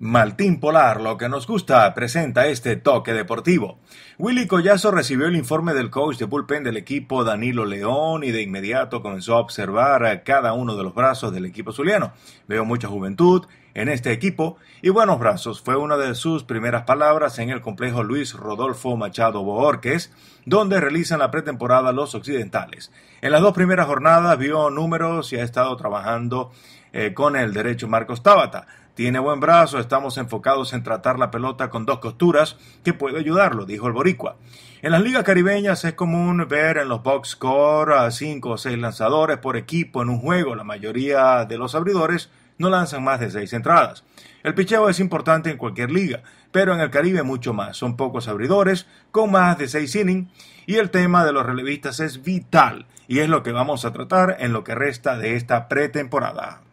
Maltín Polar, lo que nos gusta, presenta este toque deportivo. Willy Collazo recibió el informe del coach de bullpen del equipo Danilo León y de inmediato comenzó a observar a cada uno de los brazos del equipo zuliano. Veo mucha juventud en este equipo y buenos brazos fue una de sus primeras palabras en el complejo Luis Rodolfo Machado Boorques, donde realizan la pretemporada los occidentales. En las dos primeras jornadas vio números y ha estado trabajando eh, con el derecho Marcos Tabata. Tiene buen brazo, estamos enfocados en tratar la pelota con dos costuras que puede ayudarlo, dijo el boricua. En las ligas caribeñas es común ver en los box score a 5 o seis lanzadores por equipo en un juego. La mayoría de los abridores no lanzan más de seis entradas. El picheo es importante en cualquier liga, pero en el Caribe mucho más. Son pocos abridores con más de seis innings y el tema de los relevistas es vital y es lo que vamos a tratar en lo que resta de esta pretemporada.